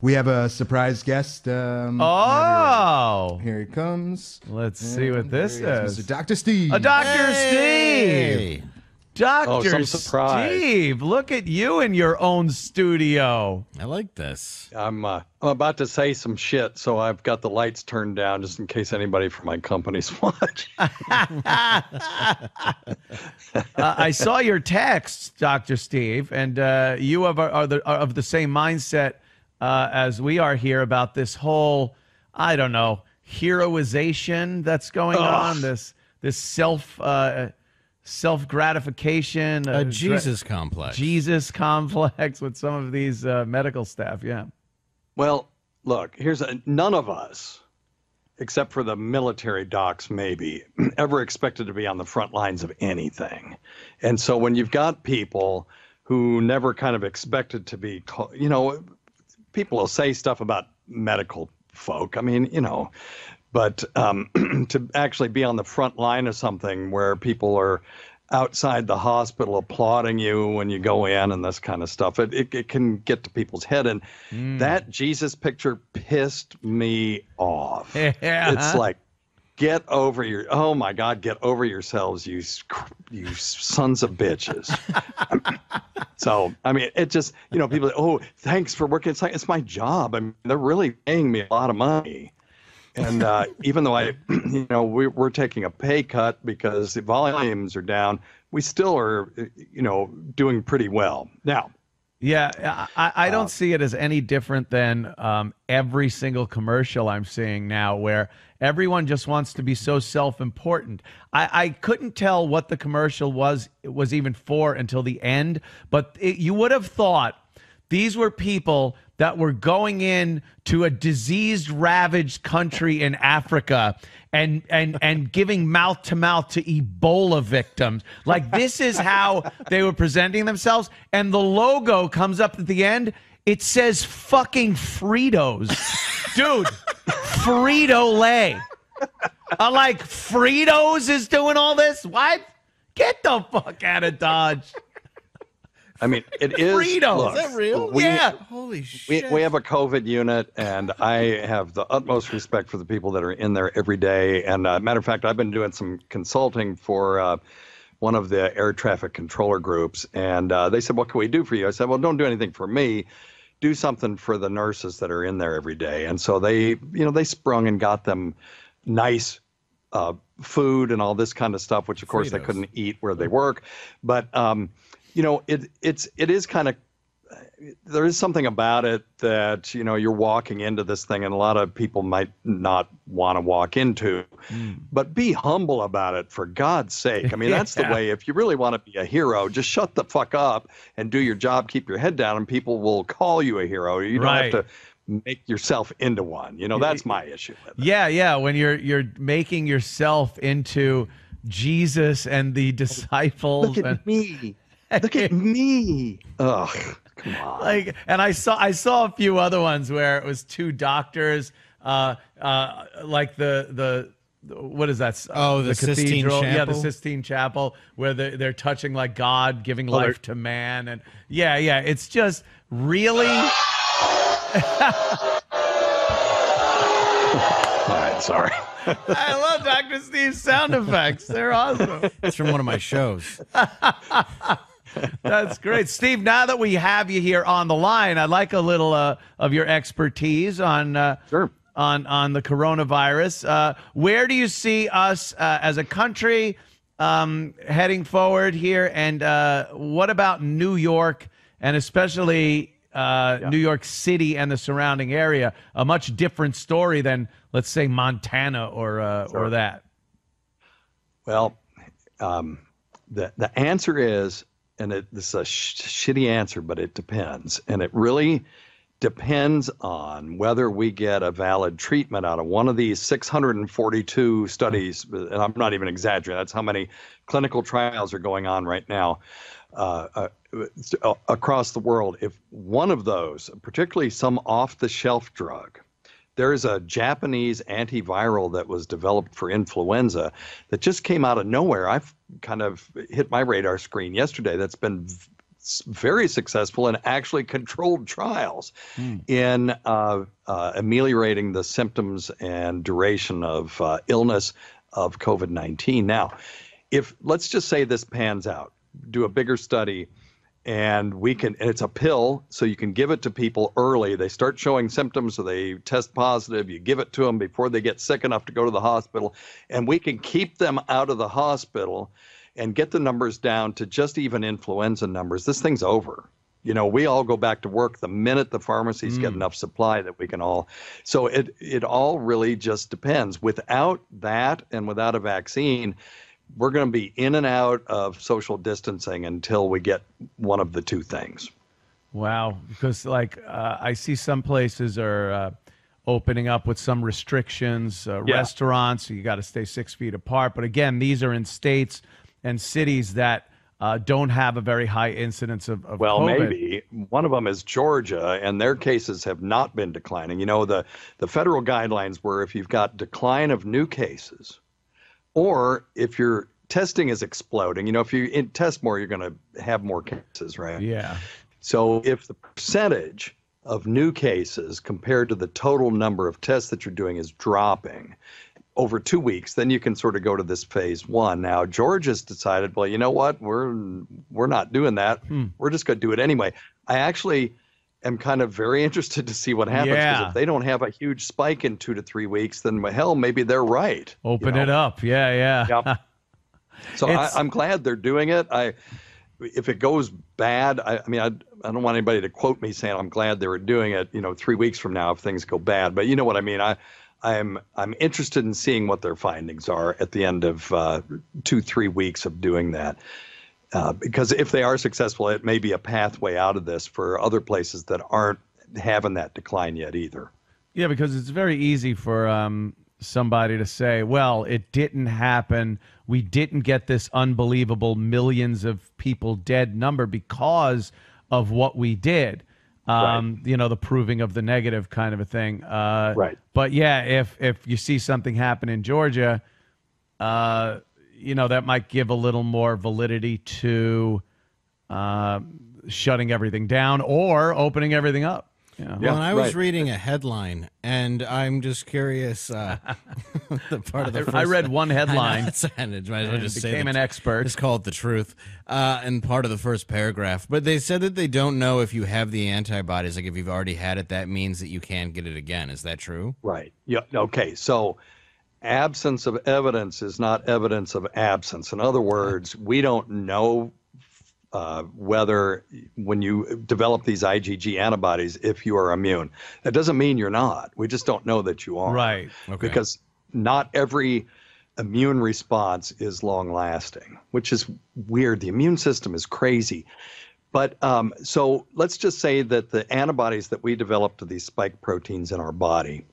We have a surprise guest. Um, oh, here he comes. Let's and see what this is. is. Dr. Steve. A Dr. Hey. Steve. Dr. Oh, some surprise. Steve, look at you in your own studio. I like this. I'm uh, I'm about to say some shit, so I've got the lights turned down just in case anybody from my company's watching. uh, I saw your text, Dr. Steve, and uh, you have, are, the, are of the same mindset – uh, as we are here about this whole, I don't know, heroization that's going Ugh. on. This this self uh, self gratification, a uh, Jesus dra- complex, Jesus complex with some of these uh, medical staff. Yeah. Well, look, here's a, none of us, except for the military docs, maybe ever expected to be on the front lines of anything, and so when you've got people who never kind of expected to be, you know people will say stuff about medical folk. I mean, you know, but um, to actually be on the front line of something where people are outside the hospital applauding you when you go in and this kind of stuff, it, it, it can get to people's head. And mm. that Jesus picture pissed me off. Yeah. It's like, Get over your oh my god, get over yourselves, you you sons of bitches. so I mean, it just you know people. Say, oh, thanks for working. It's like it's my job. I mean, they're really paying me a lot of money. and uh, even though I, you know, we, are taking a pay cut because the volumes are down, we still are, you know, doing pretty well. Now, yeah, I, I don't um, see it as any different than um, every single commercial I'm seeing now where everyone just wants to be so self important. I, I, couldn't tell what the commercial was was even for until the end, but it, you would have thought these were people that we're going in to a diseased ravaged country in Africa and and and giving mouth to mouth to Ebola victims. Like this is how they were presenting themselves and the logo comes up at the end. It says fucking Fritos. Dude, Frito Lay. I'm like Fritos is doing all this? What? Get the fuck out of Dodge. I mean, it is. Freedom. Look, is that real? We, yeah. Holy shit. We, we have a COVID unit, and I have the utmost respect for the people that are in there every day. And uh, matter of fact, I've been doing some consulting for. Uh, one of the air traffic controller groups, and uh, they said, "What can we do for you?" I said, "Well, don't do anything for me. Do something for the nurses that are in there every day." And so they, you know, they sprung and got them nice uh, food and all this kind of stuff, which of course Fritos. they couldn't eat where they work. But um, you know, it it's it is kind of there is something about it that you know you're walking into this thing and a lot of people might not want to walk into mm. but be humble about it for god's sake i mean that's yeah. the way if you really want to be a hero just shut the fuck up and do your job keep your head down and people will call you a hero you don't right. have to make yourself into one you know that's my issue yeah yeah when you're you're making yourself into jesus and the disciples look at and- me Look at me. Ugh. Come on. Like, and I saw I saw a few other ones where it was two doctors, uh, uh, like the the what is that? Uh, oh, the, the cathedral. Yeah, the Sistine Chapel, where they're, they're touching like God, giving life to man, and yeah, yeah. It's just really. All right, sorry. I love Dr. Steve's sound effects. They're awesome. It's from one of my shows. That's great, Steve. Now that we have you here on the line, I'd like a little uh, of your expertise on uh, sure. on on the coronavirus. Uh, where do you see us uh, as a country um, heading forward here, and uh, what about New York and especially? Uh, yeah. New York City and the surrounding area, a much different story than, let's say, Montana or sure. or that. Well, um, the the answer is and it, this is a sh- shitty answer, but it depends. And it really depends on whether we get a valid treatment out of one of these 642 studies. And I'm not even exaggerating, that's how many clinical trials are going on right now. Uh, uh, across the world, if one of those, particularly some off the shelf drug, there's a Japanese antiviral that was developed for influenza that just came out of nowhere. I've kind of hit my radar screen yesterday that's been v- very successful in actually controlled trials mm. in uh, uh, ameliorating the symptoms and duration of uh, illness of COVID 19. Now, if let's just say this pans out, do a bigger study and we can and it's a pill so you can give it to people early they start showing symptoms so they test positive you give it to them before they get sick enough to go to the hospital and we can keep them out of the hospital and get the numbers down to just even influenza numbers this thing's over you know we all go back to work the minute the pharmacies mm. get enough supply that we can all so it it all really just depends without that and without a vaccine we're going to be in and out of social distancing until we get one of the two things. Wow, because like uh, I see some places are uh, opening up with some restrictions. Uh, yeah. Restaurants, you got to stay six feet apart. But again, these are in states and cities that uh, don't have a very high incidence of, of well, COVID. maybe one of them is Georgia, and their cases have not been declining. You know, the the federal guidelines were if you've got decline of new cases or if your testing is exploding, you know, if you test more, you're going to have more cases, right? Yeah. So if the percentage of new cases compared to the total number of tests that you're doing is dropping over two weeks, then you can sort of go to this phase one. Now George has decided, well, you know what, we're we're not doing that. Hmm. We're just going to do it anyway. I actually am kind of very interested to see what happens. Yeah. If they don't have a huge spike in two to three weeks, then hell, maybe they're right. Open you know? it up. Yeah, yeah. Yep. so I, am glad they're doing it. I if it goes bad, I, I mean, I, I don't want anybody to quote me saying I'm glad they were doing it. You know, three weeks from now if things go bad, but you know what I mean. I I'm I'm interested in seeing what their findings are at the end of uh, two three weeks of doing that uh, because if they are successful, it may be a pathway out of this for other places that aren't having that decline yet either. Yeah, because it's very easy for um, somebody to say, well, it didn't happen. We didn't get this unbelievable millions of people dead number because of what we did. Um, right. you know, the proving of the negative kind of a thing. Uh, right. But yeah, if if you see something happen in Georgia, uh, you know, that might give a little more validity to uh, shutting everything down or opening everything up. Yeah. Well, I was right. reading a headline, and I'm just curious. Uh, the part of the I, first, I read one headline. That's well just became say an expert. Just call it the truth. Uh, and part of the first paragraph, but they said that they don't know if you have the antibodies. Like if you've already had it, that means that you can get it again. Is that true? Right. Yeah. Okay. So absence of evidence is not evidence of absence. In other words, we don't know uh, whether when you develop these IgG antibodies, if you are immune. That doesn't mean you're not. We just don't know that you are. Right. Okay. Because not every immune response is long lasting, which is weird. The immune system is crazy. But um, so let's just say that the antibodies that we develop to these spike proteins in our body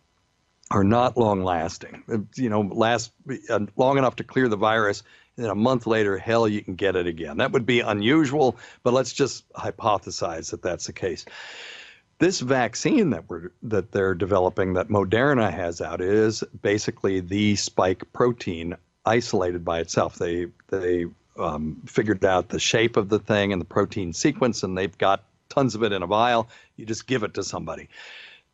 are not long lasting. Uh, you know, last uh, long enough to clear the virus, and a month later, hell, you can get it again. That would be unusual, but let's just hypothesize that that's the case. This vaccine that we're that they're developing, that Moderna has out, is basically the spike protein isolated by itself. They they um, figured out the shape of the thing and the protein sequence, and they've got tons of it in a vial. You just give it to somebody.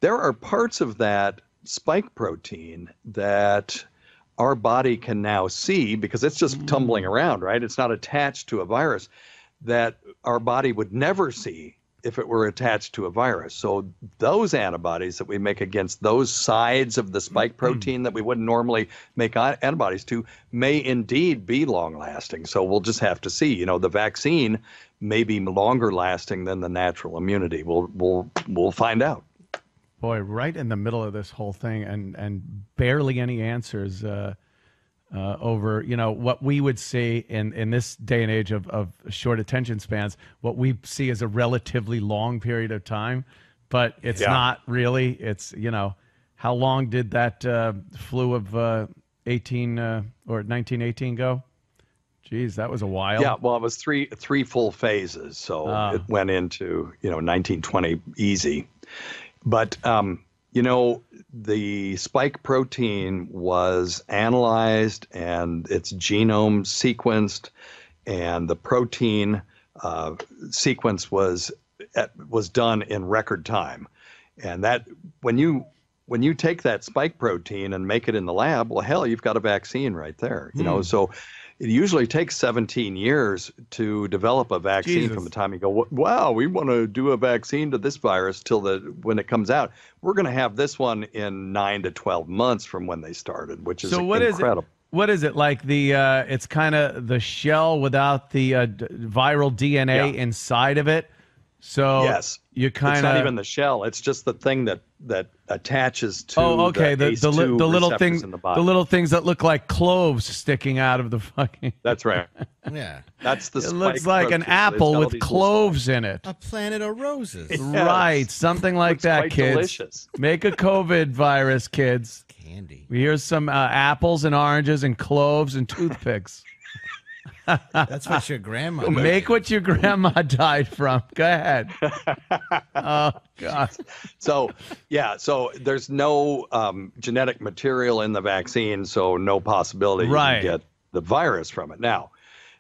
There are parts of that spike protein that our body can now see because it's just tumbling mm. around, right? It's not attached to a virus that our body would never see if it were attached to a virus. So those antibodies that we make against those sides of the spike mm-hmm. protein that we wouldn't normally make antibodies to may indeed be long lasting. So we'll just have to see, you know, the vaccine may be longer lasting than the natural immunity. We'll we'll we'll find out boy, right in the middle of this whole thing, and and barely any answers uh, uh, over you know what we would see in in this day and age of of short attention spans. What we see is a relatively long period of time, but it's yeah. not really. It's you know how long did that uh, flu of uh, 18 uh, or 1918 go? Geez, that was a while. Yeah, well, it was three three full phases, so ah. it went into you know 1920 easy but um, you know, the spike protein was analyzed and its genome sequenced, and the protein uh, sequence was eh, was done in record time. And that when you when you take that spike protein and make it in the lab, well, hell, you've got a vaccine right there. You know, hmm. so it usually takes 17 years to develop a vaccine Jesus. from the time you go, wow, we want to do a vaccine to this virus till the when it comes out. We're going to have this one in nine to 12 months from when they started, which is so what incredible. Is what is it like the uh, it's kind of the shell without the uh, viral DNA yeah. inside of it. So yes, you kind of it's not even the shell. It's just the thing that that attaches to. Oh, okay. The the, the, the little things, the, the, little things that look like cloves sticking out of the fucking. That's right. yeah, that's the. It looks like an apple with cloves in it. A planet of roses. Yes. Right, something like that, kids. Delicious. Make a COVID virus, kids. Candy. Here's some uh, apples and oranges and cloves and toothpicks. That's what your grandma. Died. Make what your grandma died from. Go ahead. oh God. So yeah, so there's no um, genetic material in the vaccine, so no possibility right. you get the virus from it. Now,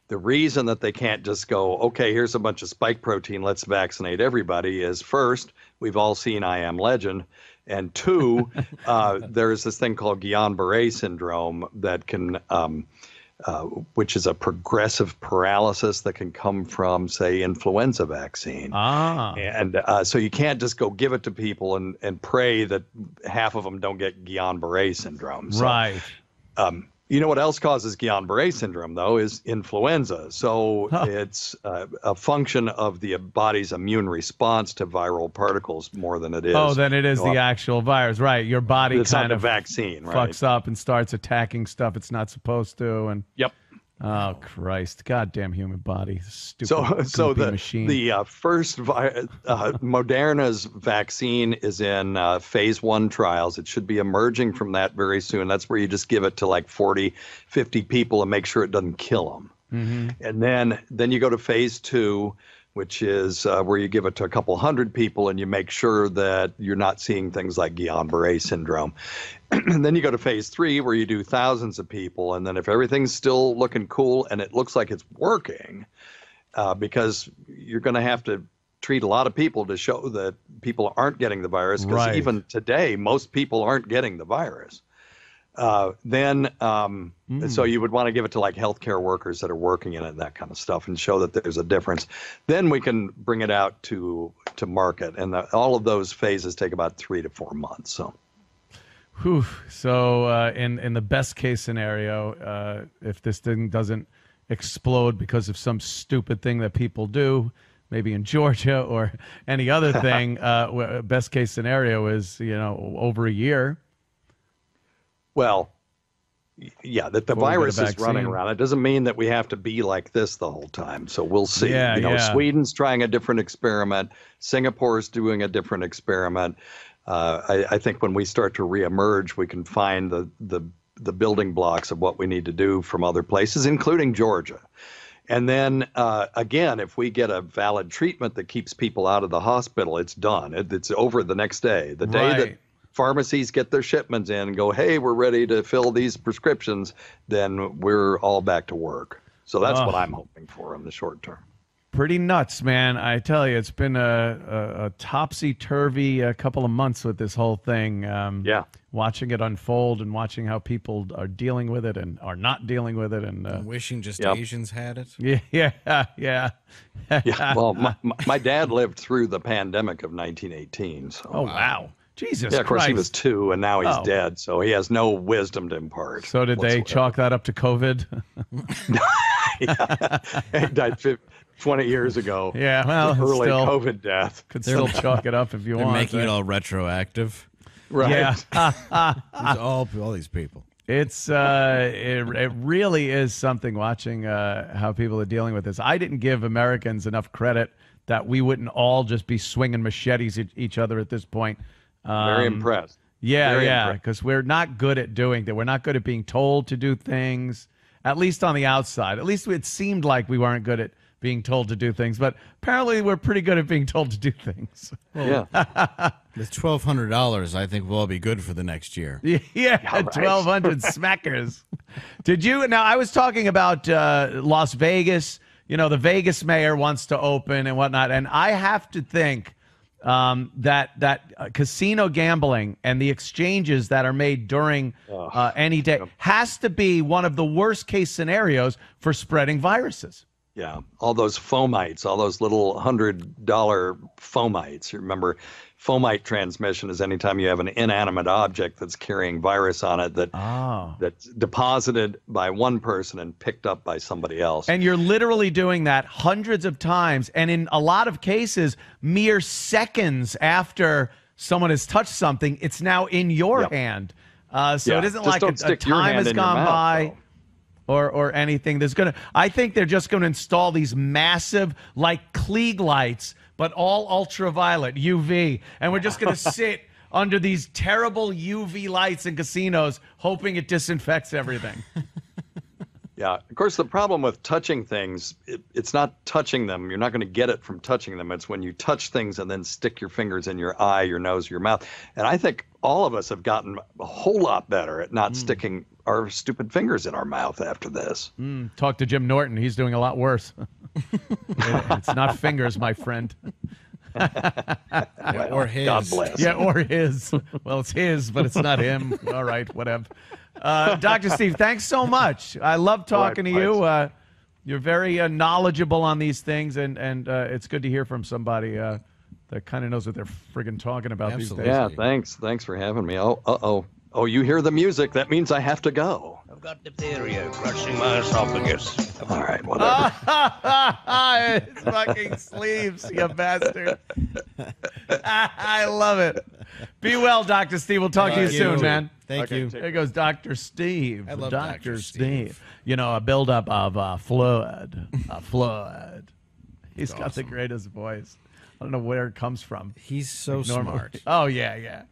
the reason that they can't just go, okay, here's a bunch of spike protein, let's vaccinate everybody, is first we've all seen I Am Legend. And two, uh, there is this thing called Guillain Barre syndrome that can um, uh, which is a progressive paralysis that can come from, say, influenza vaccine. Ah. And uh, so you can't just go give it to people and, and pray that half of them don't get Guillain Barre syndrome. So, right. Um, you know what else causes Guillain-Barré syndrome though is influenza. So huh. it's uh, a function of the body's immune response to viral particles more than it oh, is. Oh, than it is you know, the actual virus, right? Your body it's kind of vaccine fucks up and starts attacking stuff it's not supposed to, and yep. Oh Christ! Goddamn human body! Stupid. So, so the machine. the uh, first vi- uh, uh, Moderna's vaccine is in uh, phase one trials. It should be emerging from that very soon. That's where you just give it to like 40, 50 people and make sure it doesn't kill them. Mm-hmm. And then then you go to phase two, which is uh, where you give it to a couple hundred people and you make sure that you're not seeing things like Guillain-Barré syndrome. and then you go to phase three where you do thousands of people, and then if everything's still looking cool and it looks like it's working, uh, because you're going to have to treat a lot of people to show that people aren't getting the virus because right. even today most people aren't getting the virus uh, then, um, mm. so you would want to give it to like healthcare workers that are working in it and that kind of stuff, and show that there's a difference. Then we can bring it out to to market, and the, all of those phases take about three to four months. So, Whew. so uh, in in the best case scenario, uh, if this thing doesn't explode because of some stupid thing that people do, maybe in Georgia or any other thing. uh, best case scenario is you know over a year well, yeah, that the Before virus is running around. It doesn't mean that we have to be like this the whole time. So we'll see. Yeah, you know, yeah. Sweden's trying a different experiment. Singapore's doing a different experiment. Uh, I, I, think when we start to reemerge, we can find the the the building blocks of what we need to do from other places, including Georgia. And then uh, again, if we get a valid treatment that keeps people out of the hospital, it's done. It, it's over the next day. The day right. that pharmacies get their shipments in and go, hey, we're ready to fill these prescriptions, then we're all back to work. So that's uh, what I'm hoping for in the short term. Pretty nuts, man. I tell you, it's been a, a, a topsy turvy couple of months with this whole thing. Um, yeah. Watching it unfold and watching how people are dealing with it and are not dealing with it. And uh, wishing just yep. Asians had it. Yeah. Yeah. Yeah. yeah well, my, my dad lived through the pandemic of 1918. So, oh, wow. Jesus. Yeah, of course Christ. he was two, and now he's oh. dead, so he has no wisdom to impart. So did whatsoever. they chalk that up to COVID? he died 50, 20 years ago. Yeah, well, early still, COVID death. Could still chalk it up if you They're want. They're making it all retroactive. Right. Yeah. all all these people. It's uh, it, it really is something watching uh, how people are dealing with this. I didn't give Americans enough credit that we wouldn't all just be swinging machetes at each other at this point um, Very impressed. Yeah, Very yeah, because we're not good at doing that. We're not good at being told to do things, at least on the outside. At least it seemed like we weren't good at being told to do things, but apparently we're pretty good at being told to do things. Well, yeah. the twelve hundred dollars, I think, will all be good for the next year. Yeah, yeah right. twelve hundred smackers. Did you? Now I was talking about uh, Las Vegas. You know, the Vegas mayor wants to open and whatnot, and I have to think um, that that uh, casino gambling and the exchanges that are made during uh, any day has to be one of the worst case scenarios for spreading viruses. Yeah, all those fomites, all those little hundred dollar fomites. Remember, fomite transmission is anytime you have an inanimate object that's carrying virus on it that oh. Ah. that's deposited by one person and picked up by somebody else. And you're literally doing that hundreds of times and in a lot of cases mere seconds after someone has touched something, it's now in your yep. hand. Uh, so yeah. it isn't just like a, a time has gone mouth, by. Though or or anything. There's gonna I think they're just gonna install these massive like Klieg lights but all ultraviolet, UV. And we're just going to sit under these terrible UV lights in casinos, hoping it disinfects everything. yeah. Of course, the problem with touching things, it, it's not touching them. You're not going to get it from touching them. It's when you touch things and then stick your fingers in your eye, your nose, your mouth. And I think all of us have gotten a whole lot better at not mm. sticking our stupid fingers in our mouth after this. Mm. Talk to Jim Norton. He's doing a lot worse. it's not fingers, my friend. or his. God bless. Yeah, or his. Well, it's his, but it's not him. All right, whatever. Uh, Dr. Steve, thanks so much. I love talking right, to you. Uh, you're very uh, knowledgeable on these things, and, and uh, it's good to hear from somebody uh, that kind of knows what they're friggin' talking about Absolutely. these days. Yeah, thanks. Thanks for having me. Oh, uh oh. Oh, you hear the music. That means I have to go. I've got diphtheria crushing my esophagus. All right, whatever. it's fucking sleeves, you bastard. I love it. Be well, Dr. Steve. We'll talk to you, you soon, man. Thank okay, you. There goes Dr. Steve. I love Dr. Dr. Steve. You know, a buildup of uh, fluid. A fluid. He's That's got awesome. the greatest voice. I don't know where it comes from. He's so like, smart. Oh, yeah, yeah.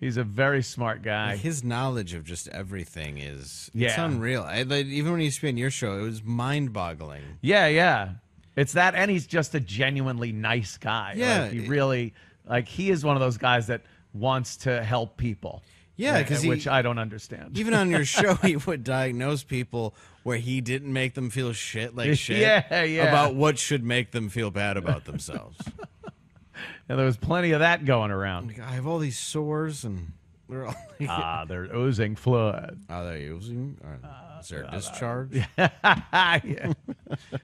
He's a very smart guy. His knowledge of just everything is yeah. it's unreal. I, like, even when he used to be on your show, it was mind boggling. Yeah, yeah. It's that, and he's just a genuinely nice guy. Yeah, like, he really like he is one of those guys that wants to help people. Yeah, because which I don't understand. Even on your show, he would diagnose people where he didn't make them feel shit like shit. Yeah, yeah. About what should make them feel bad about themselves. And there was plenty of that going around. I have all these sores and they're all like, ah, they're oozing fluid. Are they oozing? Uh, is there uh, discharge? yeah.